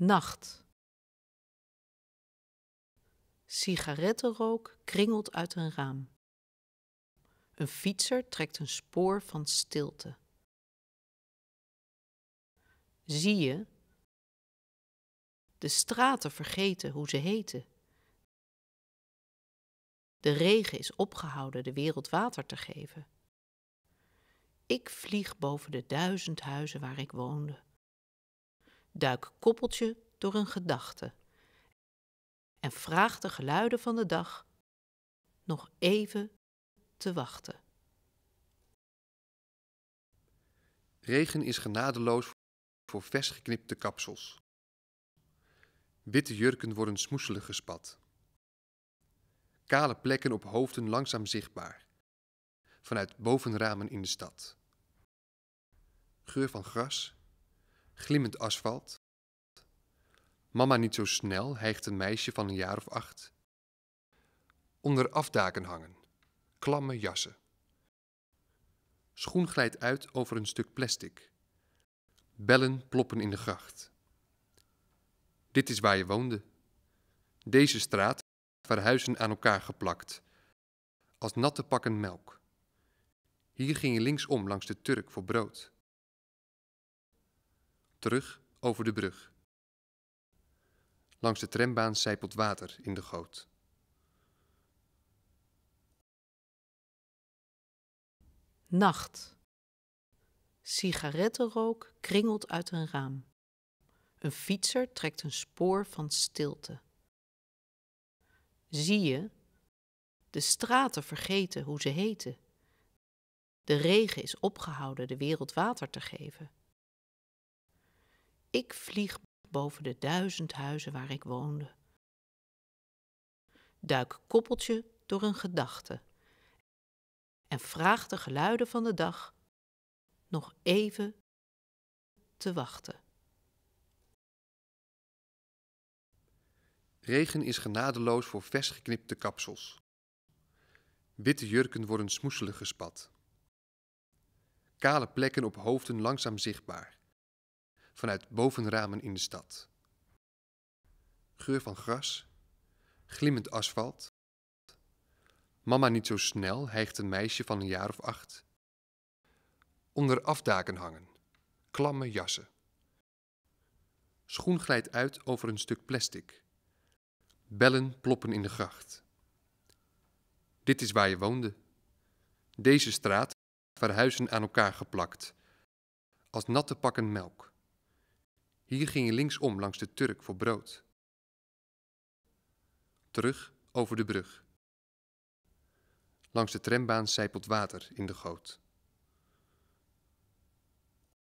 Nacht. Sigarettenrook kringelt uit een raam. Een fietser trekt een spoor van stilte. Zie je? De straten vergeten hoe ze heten. De regen is opgehouden de wereld water te geven. Ik vlieg boven de duizend huizen waar ik woonde duik koppeltje door een gedachte en vraag de geluiden van de dag nog even te wachten. Regen is genadeloos voor versgeknipte kapsels. Witte jurken worden smoeselig gespat. Kale plekken op hoofden langzaam zichtbaar. Vanuit bovenramen in de stad. Geur van gras glimmend asfalt. Mama niet zo snel, hijgt een meisje van een jaar of acht. Onder afdaken hangen, klamme jassen. Schoen glijdt uit over een stuk plastic. Bellen ploppen in de gracht. Dit is waar je woonde. Deze straat, waar huizen aan elkaar geplakt, als natte pakken melk. Hier ging je linksom langs de Turk voor brood terug over de brug. Langs de trambaan zijpelt water in de goot. Nacht. Sigarettenrook kringelt uit een raam. Een fietser trekt een spoor van stilte. Zie je, de straten vergeten hoe ze heten. De regen is opgehouden de wereld water te geven. Ik vlieg boven de duizend huizen waar ik woonde. Duik koppeltje door een gedachte en vraag de geluiden van de dag nog even te wachten. Regen is genadeloos voor versgeknipte kapsels. Witte jurken worden smoeselig gespat. Kale plekken op hoofden langzaam zichtbaar vanuit bovenramen in de stad. Geur van gras, glimmend asfalt. Mama niet zo snel hijgt een meisje van een jaar of acht. Onder afdaken hangen, klamme jassen. Schoen glijdt uit over een stuk plastic. Bellen ploppen in de gracht. Dit is waar je woonde. Deze straat, waar huizen aan elkaar geplakt, als natte pakken melk. Hier ging je linksom langs de Turk voor brood. Terug over de brug. Langs de trambaan zijpelt water in de goot.